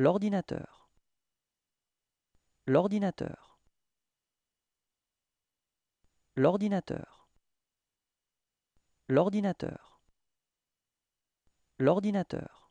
L'ordinateur. L'ordinateur. L'ordinateur. L'ordinateur. L'ordinateur.